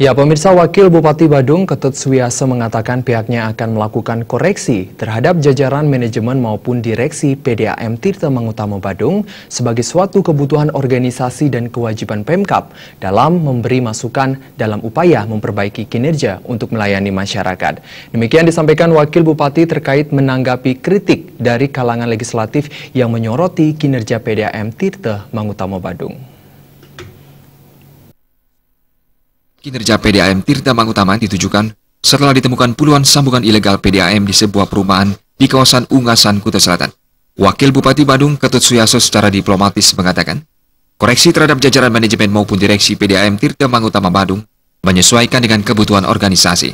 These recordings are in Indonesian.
Ya, pemirsa Wakil Bupati Badung Ketut Swiase mengatakan pihaknya akan melakukan koreksi terhadap jajaran manajemen maupun direksi PDAM Tirta Mangutama Badung sebagai suatu kebutuhan organisasi dan kewajiban Pemkap dalam memberi masukan dalam upaya memperbaiki kinerja untuk melayani masyarakat. Demikian disampaikan Wakil Bupati terkait menanggapi kritik dari kalangan legislatif yang menyoroti kinerja PDAM Tirta Mangutama Badung. Kinerja PDAM Tirta Mangutama ditujukan setelah ditemukan puluhan sambungan ilegal PDAM di sebuah perumahan di kawasan Ungasan, Kuta Selatan. Wakil Bupati Badung Ketut Suyaso secara diplomatis mengatakan, koreksi terhadap jajaran manajemen maupun direksi PDAM Tirta Mangutama Badung menyesuaikan dengan kebutuhan organisasi.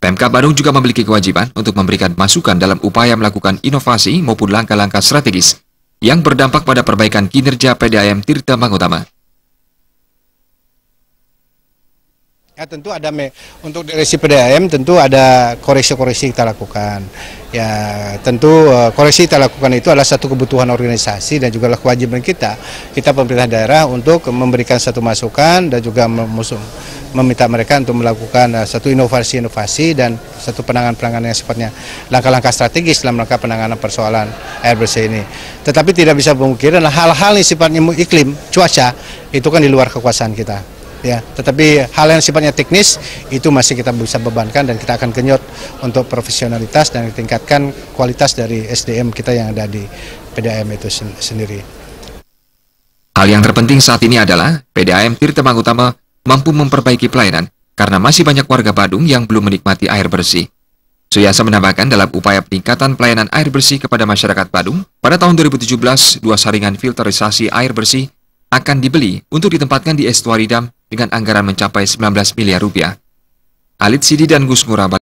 Pemkab Badung juga memiliki kewajiban untuk memberikan masukan dalam upaya melakukan inovasi maupun langkah-langkah strategis yang berdampak pada perbaikan kinerja PDAM Tirta Mangutama. Ya tentu ada me, untuk direksi PDAM tentu ada koreksi-koreksi kita lakukan. Ya tentu eh, koreksi kita lakukan itu adalah satu kebutuhan organisasi dan juga kewajiban kita, kita pemerintah daerah untuk memberikan satu masukan dan juga memusung, meminta mereka untuk melakukan eh, satu inovasi-inovasi dan satu penanganan-penanganan yang sifatnya langkah-langkah strategis dalam rangka penanganan persoalan air bersih ini. Tetapi tidak bisa memungkiri hal-hal yang sifatnya iklim, cuaca itu kan di luar kekuasaan kita ya tetapi hal yang sifatnya teknis itu masih kita bisa bebankan dan kita akan kenyot untuk profesionalitas dan tingkatkan kualitas dari SDM kita yang ada di PDAM itu sen sendiri. Hal yang terpenting saat ini adalah PDAM Tirta Utama mampu memperbaiki pelayanan karena masih banyak warga Badung yang belum menikmati air bersih. Suyasa menambahkan dalam upaya peningkatan pelayanan air bersih kepada masyarakat Badung, pada tahun 2017, dua saringan filterisasi air bersih akan dibeli untuk ditempatkan di estuari dam dengan anggaran mencapai 19 miliar rupiah. Alit Sidi dan Gus Ngurah